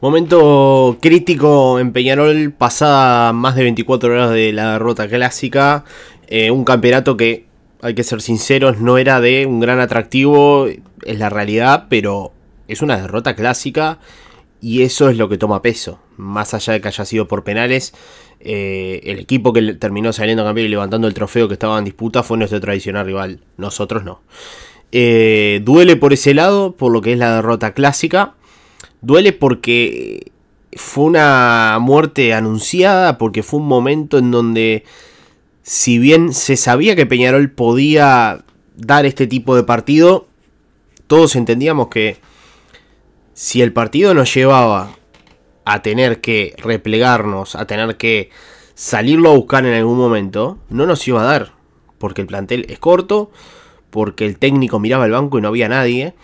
Momento crítico en Peñarol, pasada más de 24 horas de la derrota clásica, eh, un campeonato que, hay que ser sinceros, no era de un gran atractivo, es la realidad, pero es una derrota clásica y eso es lo que toma peso, más allá de que haya sido por penales. Eh, el equipo que terminó saliendo campeón y levantando el trofeo que estaba en disputa fue nuestro tradicional rival, nosotros no. Eh, duele por ese lado, por lo que es la derrota clásica Duele porque fue una muerte anunciada, porque fue un momento en donde, si bien se sabía que Peñarol podía dar este tipo de partido, todos entendíamos que si el partido nos llevaba a tener que replegarnos, a tener que salirlo a buscar en algún momento, no nos iba a dar, porque el plantel es corto, porque el técnico miraba el banco y no había nadie.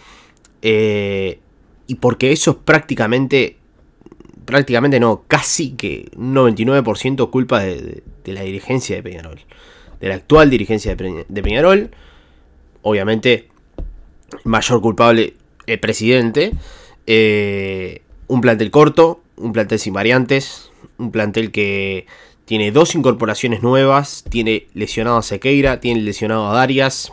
Eh, y porque eso es prácticamente, prácticamente no, casi que un 99% culpa de, la dirigencia de Peñarol, de la actual dirigencia de, Peñarol. Obviamente, mayor culpable el presidente. Eh, un plantel corto, un plantel sin variantes, un plantel que tiene dos incorporaciones nuevas, tiene lesionado a Sequeira, tiene lesionado a Darias.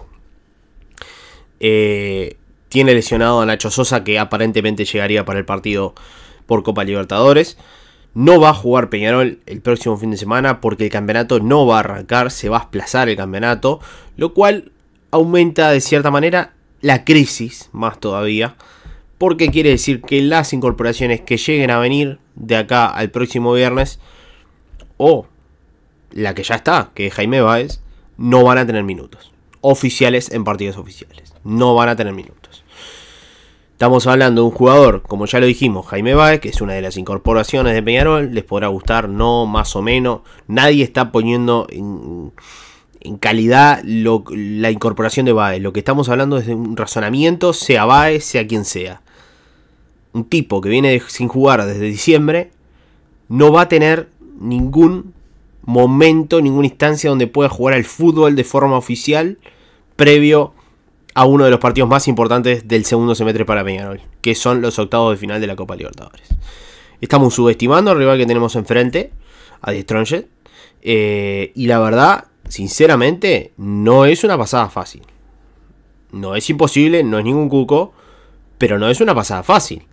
Eh, tiene lesionado a Nacho Sosa, que aparentemente llegaría para el partido por Copa Libertadores. No va a jugar Peñarol el próximo fin de semana porque el campeonato no va a arrancar, se va a aplazar el campeonato, lo cual aumenta de cierta manera la crisis más todavía, porque quiere decir que las incorporaciones que lleguen a venir de acá al próximo viernes, o la que ya está, que es Jaime Báez, no van a tener minutos. Oficiales en partidos oficiales. No van a tener minutos. Estamos hablando de un jugador, como ya lo dijimos, Jaime Baez, que es una de las incorporaciones de Peñarol, les podrá gustar, no, más o menos. Nadie está poniendo en, calidad la incorporación de Baez. Lo que estamos hablando es de un razonamiento, sea Baez, sea quien sea. Un tipo que viene sin jugar desde diciembre no va a tener ningún momento, ninguna instancia donde pueda jugar al fútbol de forma oficial previo a uno de los partidos más importantes del segundo semestre para Peñarol, que son los octavos de final de la Copa Libertadores. Estamos subestimando al rival que tenemos enfrente, a The Strongest, eh, y la verdad, sinceramente, no es una pasada fácil. No es imposible, no es ningún cuco, pero no es una pasada fácil.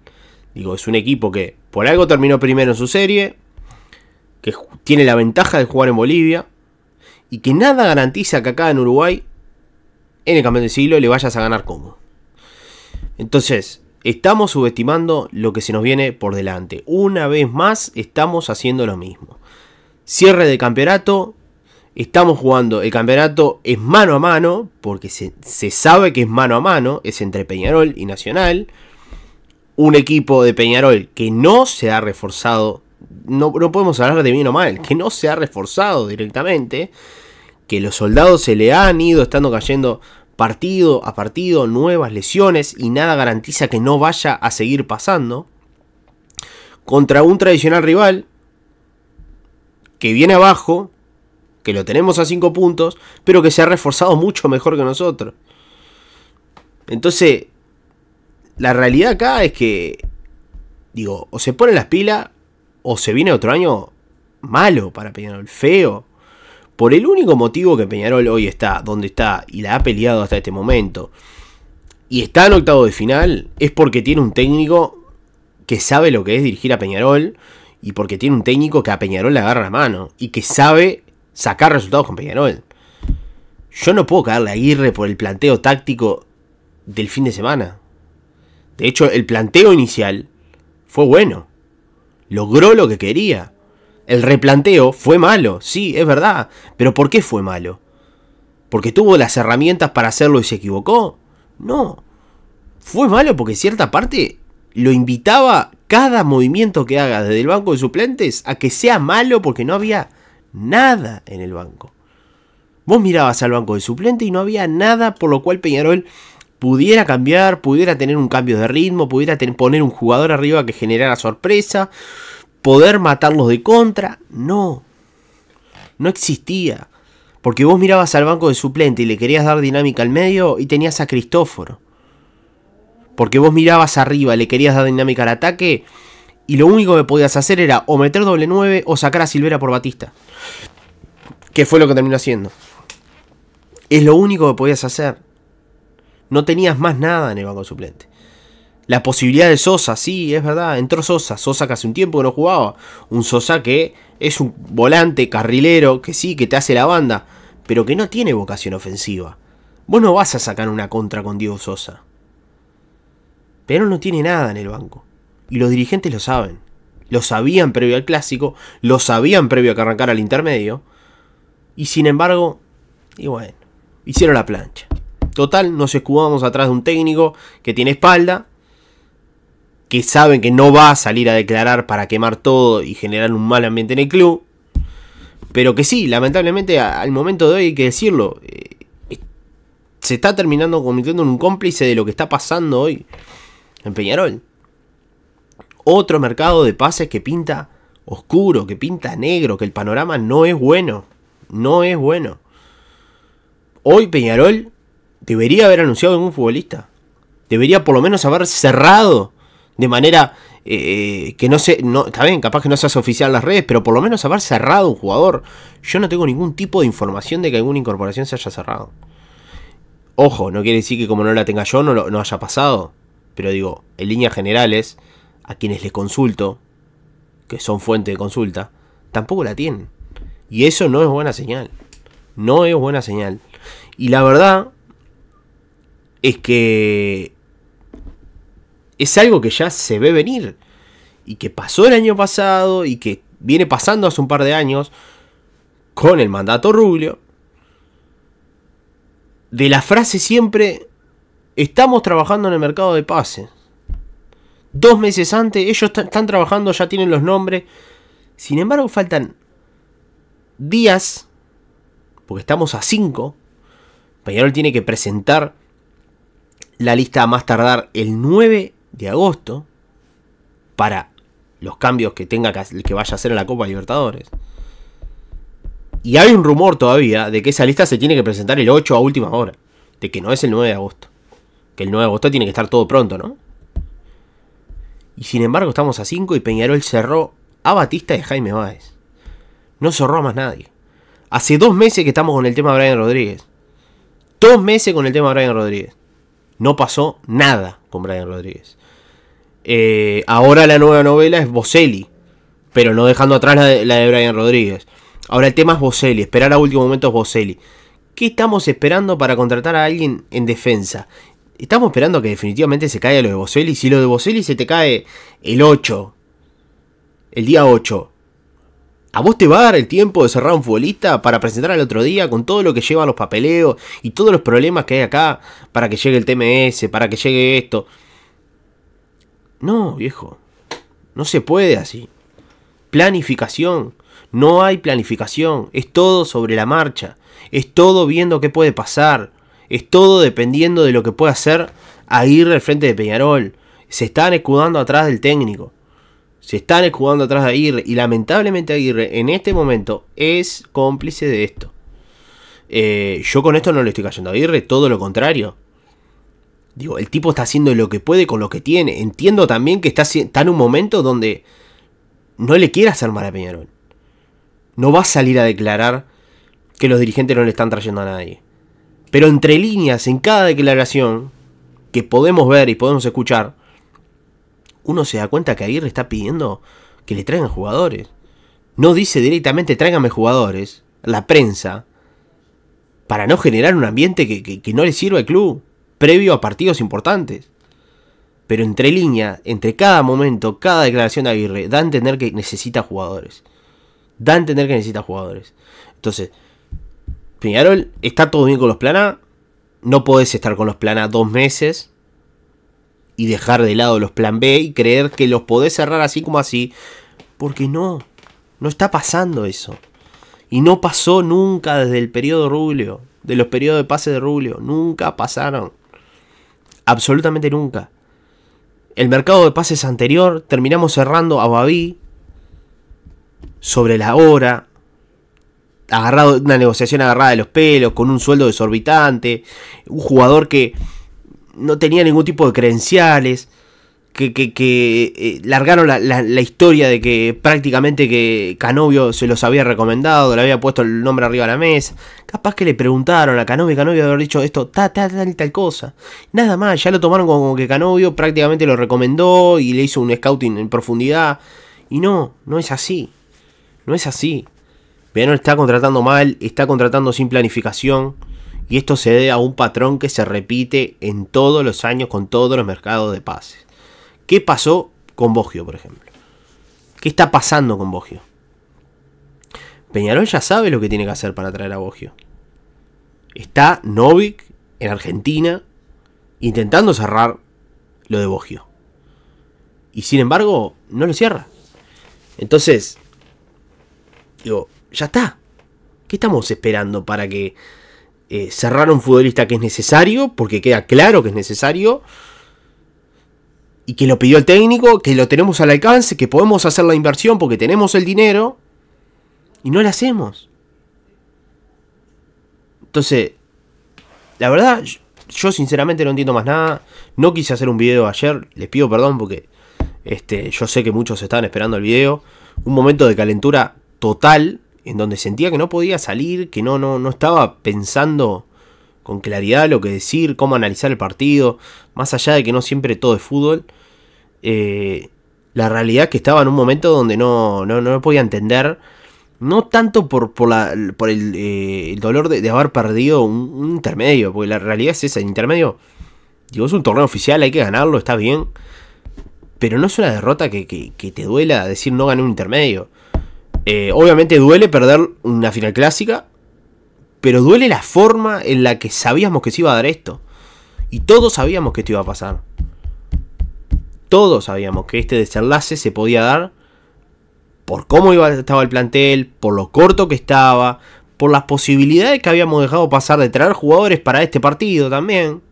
Digo, es un equipo que por algo terminó primero en su serie, que tiene la ventaja de jugar en Bolivia, y que nada garantiza que acá en Uruguay en el campeón del siglo le vayas a ganar como. Entonces, estamos subestimando lo que se nos viene por delante. Una vez más, estamos haciendo lo mismo. Cierre de campeonato. Estamos jugando el campeonato es mano a mano, porque se, sabe que es mano a mano, es entre Peñarol y Nacional. Un equipo de Peñarol que no se ha reforzado no, no, podemos hablar de bien o mal, que no se ha reforzado directamente, que los soldados se le han ido estando cayendo partido a partido, nuevas lesiones y nada garantiza que no vaya a seguir pasando. Contra un tradicional rival que viene abajo, que lo tenemos a 5 puntos, pero que se ha reforzado mucho mejor que nosotros. Entonces, la realidad acá es que, digo, o se pone las pilas o se viene otro año malo para Peñarol, feo por el único motivo que Peñarol hoy está donde está y la ha peleado hasta este momento y está en octavo de final, es porque tiene un técnico que sabe lo que es dirigir a Peñarol y porque tiene un técnico que a Peñarol le agarra la mano y que sabe sacar resultados con Peñarol. Yo no puedo caerle a Aguirre por el planteo táctico del fin de semana. De hecho, el planteo inicial fue bueno. Logró lo que quería. El replanteo fue malo, sí, es verdad. Pero ¿por qué fue malo? ¿Porque tuvo las herramientas para hacerlo y se equivocó? No. Fue malo porque cierta parte lo invitaba cada movimiento que haga desde el banco de suplentes a que sea malo porque no había nada en el banco. Vos mirabas al banco de suplente y no había nada por lo cual Peñarol pudiera cambiar, pudiera tener un cambio de ritmo, pudiera poner un jugador arriba que generara sorpresa poder matarlos de contra, no. No existía. Porque vos mirabas al banco de suplente y le querías dar dinámica al medio y tenías a Cristóforo. Porque vos mirabas arriba y le querías dar dinámica al ataque y lo único que podías hacer era o meter doble 9 o sacar a Silvera por Batista. Que fue lo que terminó haciendo. Es lo único que podías hacer. No tenías más nada en el banco de suplente. La posibilidad de Sosa, sí, es verdad, entró Sosa, Sosa que hace un tiempo que no jugaba, un Sosa que es un volante carrilero, que sí, que te hace la banda, pero que no tiene vocación ofensiva. Vos no vas a sacar una contra con Diego Sosa. Pero no tiene nada en el banco. Y los dirigentes lo saben. Lo sabían previo al clásico, lo sabían previo a que arrancara al intermedio. Y sin embargo, y bueno, hicieron la plancha. Total, nos escudamos atrás de un técnico que tiene espalda, que saben que no va a salir a declarar para quemar todo y generar un mal ambiente en el club. Pero que sí, lamentablemente al momento de hoy hay que decirlo. Eh, se está terminando convirtiendo en un cómplice de lo que está pasando hoy en Peñarol. Otro mercado de pases que pinta oscuro, que pinta negro, que el panorama no es bueno. No es bueno. Hoy Peñarol debería haber anunciado a un futbolista. Debería por lo menos haber cerrado de manera eh, que no sé, no, está bien, capaz que no seas oficial las redes, pero por lo menos haber cerrado un jugador. Yo no tengo ningún tipo de información de que alguna incorporación se haya cerrado. Ojo, no quiere decir que como no la tenga yo no, no haya pasado. Pero digo, en líneas generales, a quienes les consulto, que son fuente de consulta, tampoco la tienen. Y eso no es buena señal. No es buena señal. Y la verdad es que es algo que ya se ve venir y que pasó el año pasado y que viene pasando hace un par de años con el mandato Rubio. De la frase siempre, estamos trabajando en el mercado de pases. Dos meses antes, ellos están trabajando, ya tienen los nombres. Sin embargo, faltan días, porque estamos a 5. Peñarol tiene que presentar la lista a más tardar el 9 de agosto para los cambios que tenga que, que vaya a hacer en la Copa Libertadores. Y hay un rumor todavía de que esa lista se tiene que presentar el 8 a última hora. De que no es el 9 de agosto. Que el 9 de agosto tiene que estar todo pronto, ¿no? Y sin embargo estamos a 5 y Peñarol cerró a Batista y Jaime Báez. No cerró a más nadie. Hace dos meses que estamos con el tema de Brian Rodríguez. Dos meses con el tema de Brian Rodríguez. No pasó nada con Brian Rodríguez. Eh, ahora la nueva novela es Boselli, pero no dejando atrás la de, Brian Rodríguez. Ahora el tema es Boselli, esperar a último momento es Boselli. ¿Qué estamos esperando para contratar a alguien en defensa? Estamos esperando que definitivamente se caiga lo de Boselli. Si lo de Boselli se te cae el 8, el día 8, ¿a vos te va a dar el tiempo de cerrar un futbolista para presentar al otro día con todo lo que llevan los papeleos y todos los problemas que hay acá para que llegue el TMS, para que llegue esto? No, viejo. No se puede así. Planificación. No hay planificación. Es todo sobre la marcha. Es todo viendo qué puede pasar. Es todo dependiendo de lo que pueda hacer Aguirre al frente de Peñarol. Se están escudando atrás del técnico. Se están escudando atrás de Aguirre. Y lamentablemente Aguirre en este momento es cómplice de esto. Eh, yo con esto no le estoy cayendo a Aguirre, todo lo contrario. Digo, el tipo está haciendo lo que puede con lo que tiene. Entiendo también que está, en un momento donde no le quiere hacer mal a Peñarol. No va a salir a declarar que los dirigentes no le están trayendo a nadie. Pero entre líneas, en cada declaración que podemos ver y podemos escuchar, uno se da cuenta que Aguirre está pidiendo que le traigan jugadores. No dice directamente tráigame jugadores, la prensa, para no generar un ambiente que, que no le sirva al club previo a partidos importantes. Pero entre línea. entre cada momento, cada declaración de Aguirre, da a entender que necesita jugadores. Da a entender que necesita jugadores. Entonces, Peñarol, está todo bien con los plan A. No podés estar con los plan A dos meses y dejar de lado los plan B y creer que los podés cerrar así como así. Porque no, no está pasando eso. Y no pasó nunca desde el periodo Rubio, de los periodos de pase de Rubio. Nunca pasaron absolutamente nunca. El mercado de pases anterior terminamos cerrando a Babi sobre la hora, agarrado, una negociación agarrada de los pelos, con un sueldo desorbitante, un jugador que no tenía ningún tipo de credenciales que, eh, largaron la, historia de que prácticamente que Canovio se los había recomendado, le había puesto el nombre arriba de la mesa. Capaz que le preguntaron a Canovio, Canovio haber dicho esto, tal, tal, tal, tal cosa. Nada más, ya lo tomaron como, que Canovio prácticamente lo recomendó y le hizo un scouting en profundidad. Y no, no es así. No es así. pero está contratando mal, está contratando sin planificación. Y esto se debe a un patrón que se repite en todos los años con todos los mercados de pases. ¿Qué pasó con Bogio, por ejemplo? ¿Qué está pasando con Bogio? Peñarol ya sabe lo que tiene que hacer para traer a Bogio. Está Novik en Argentina intentando cerrar lo de Bogio. Y sin embargo, no lo cierra. Entonces, digo, ya está. ¿Qué estamos esperando para que eh, cerrar un futbolista que es necesario? Porque queda claro que es necesario y que lo pidió el técnico, que lo tenemos al alcance, que podemos hacer la inversión porque tenemos el dinero y no la hacemos. Entonces, la verdad, yo sinceramente no entiendo más nada. No quise hacer un video ayer, les pido perdón porque este, yo sé que muchos estaban esperando el video. Un momento de calentura total en donde sentía que no podía salir, que no, no, no estaba pensando con claridad lo que decir, cómo analizar el partido, más allá de que no siempre todo es fútbol. Eh, la realidad que estaba en un momento donde no, no, podía entender. No tanto por, por, eh, el, dolor de, haber perdido un, intermedio, porque la realidad es esa, el intermedio, digo, es un torneo oficial, hay que ganarlo, está bien, pero no es una derrota que, te duela decir no gané un intermedio. Eh, obviamente duele perder una final clásica, pero duele la forma en la que sabíamos que se iba a dar esto. Y todos sabíamos que esto iba a pasar todos sabíamos que este desenlace se podía dar por cómo estaba el plantel, por lo corto que estaba, por las posibilidades que habíamos dejado pasar de traer jugadores para este partido también.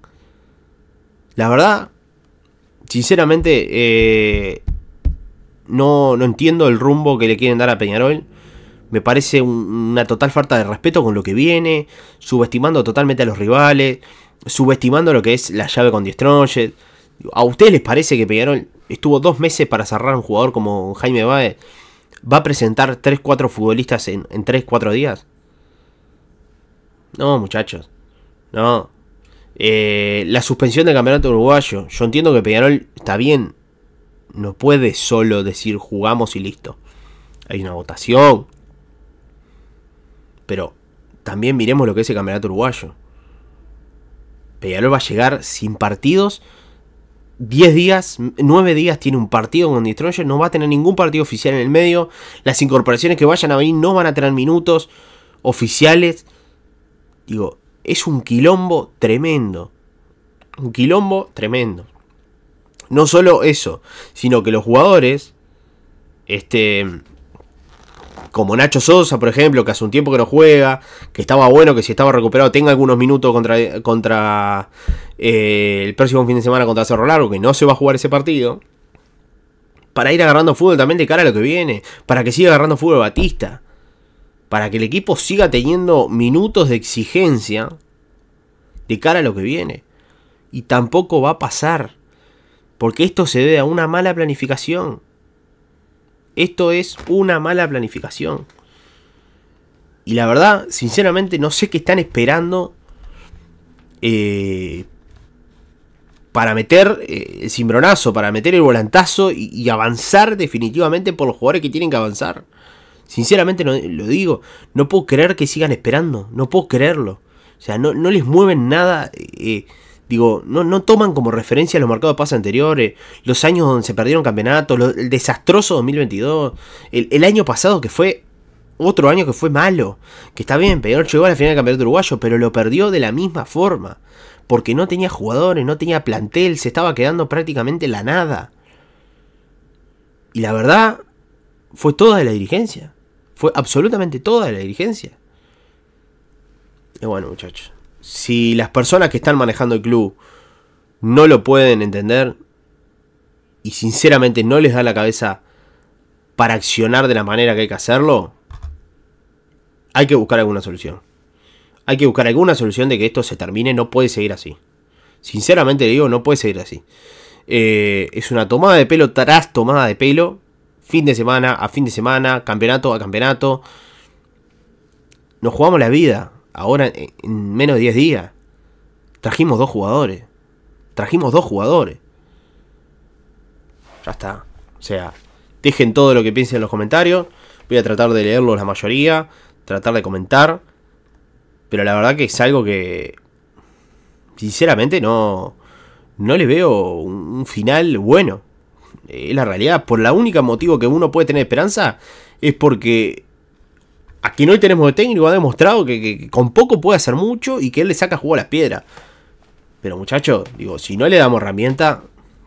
La verdad, sinceramente, eh, no, no entiendo el rumbo que le quieren dar a Peñarol. Me parece una total falta de respeto con lo que viene, subestimando totalmente a los rivales, subestimando lo que es la llave con Diestrojet. ¿A ustedes les parece que Peñarol estuvo dos meses para cerrar un jugador como Jaime Baez? ¿Va a presentar 3-4 futbolistas en, 3-4 días? No, muchachos. No. Eh, la suspensión del campeonato uruguayo. Yo entiendo que Peñarol está bien. No puede solo decir jugamos y listo. Hay una votación. Pero también miremos lo que es el campeonato uruguayo. Peñarol va a llegar sin partidos 10 días, 9 días tiene un partido con Destroyer, no va a tener ningún partido oficial en el medio, las incorporaciones que vayan a venir no van a tener minutos oficiales. Digo, es un quilombo tremendo. Un quilombo tremendo. No solo eso, sino que los jugadores, este, como Nacho Sosa, por ejemplo, que hace un tiempo que no juega, que estaba bueno, que si estaba recuperado tenga algunos minutos contra, contra eh, el próximo fin de semana contra Cerro Largo, que no se va a jugar ese partido, para ir agarrando fútbol también de cara a lo que viene, para que siga agarrando fútbol Batista, para que el equipo siga teniendo minutos de exigencia de cara a lo que viene. Y tampoco va a pasar, porque esto se debe a una mala planificación. Esto es una mala planificación. Y la verdad, sinceramente, no sé qué están esperando eh, para meter el eh, cimbronazo, para meter el volantazo y, avanzar definitivamente por los jugadores que tienen que avanzar. Sinceramente lo digo, no puedo creer que sigan esperando, no puedo creerlo. O sea, no, les mueven nada. Eh, eh, digo, no, toman como referencia los marcados de anteriores, los años donde se perdieron campeonatos, el desastroso 2022, el, año pasado que fue otro año que fue malo, que está bien, peor llegó a la final del campeonato uruguayo, pero lo perdió de la misma forma porque no tenía jugadores, no tenía plantel, se estaba quedando prácticamente la nada. Y la verdad, fue toda de la dirigencia. Fue absolutamente toda de la dirigencia. Y bueno, muchachos, si las personas que están manejando el club no lo pueden entender y sinceramente no les da la cabeza para accionar de la manera que hay que hacerlo, hay que buscar alguna solución. Hay que buscar alguna solución de que esto se termine, no puede seguir así. Sinceramente le digo, no puede seguir así. Eh, es una tomada de pelo tras tomada de pelo. Fin de semana a fin de semana, campeonato a campeonato. Nos jugamos la vida. Ahora en menos de 10 días. Trajimos dos jugadores. Trajimos dos jugadores. Ya está. O sea, dejen todo lo que piensen en los comentarios. Voy a tratar de leerlos la mayoría. Tratar de comentar. Pero la verdad que es algo que, sinceramente, no, no le veo un final bueno. la realidad. Por la única motivo que uno puede tener esperanza es porque aquí no hoy tenemos de técnico ha demostrado que, con poco puede hacer mucho y que él le saca jugo a las piedras. Pero muchachos, digo, si no le damos herramienta,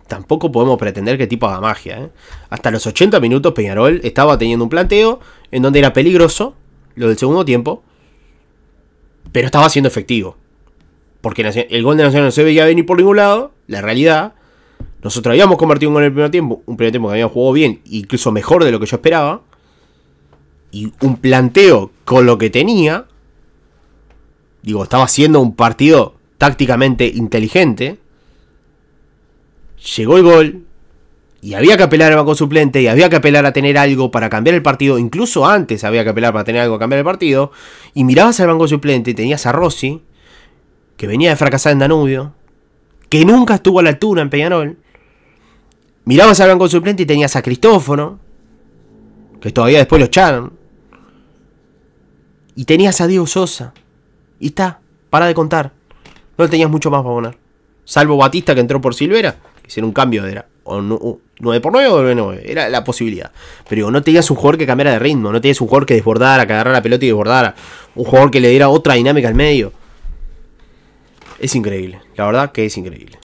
tampoco podemos pretender que tipo haga magia. ¿eh? Hasta los 80 minutos Peñarol estaba teniendo un planteo en donde era peligroso lo del segundo tiempo. Pero estaba siendo efectivo. Porque el gol de Nacional no se veía venir por ningún lado. La realidad. Nosotros habíamos convertido un gol en el primer tiempo. Un primer tiempo que habíamos jugado bien. Incluso mejor de lo que yo esperaba. Y un planteo con lo que tenía. Digo, estaba siendo un partido tácticamente inteligente. Llegó el gol y había que apelar al banco suplente y había que apelar a tener algo para cambiar el partido, incluso antes había que apelar para tener algo para cambiar el partido, y mirabas al banco suplente y tenías a Rossi, que venía de fracasar en Danubio, que nunca estuvo a la altura en Peñarol, mirabas al banco suplente y tenías a Cristófono, que todavía después lo echaron, y tenías a Diego Sosa, y está, para de contar, no tenías mucho más para poner, salvo Batista que entró por Silvera, que hicieron un cambio de era 9x9 o 9 9 era la posibilidad. Pero no tenías un jugador que cambiara de ritmo, no tenías un jugador que desbordara, que agarrara la pelota y desbordara, un jugador que le diera otra dinámica al medio. Es increíble, la verdad que es increíble.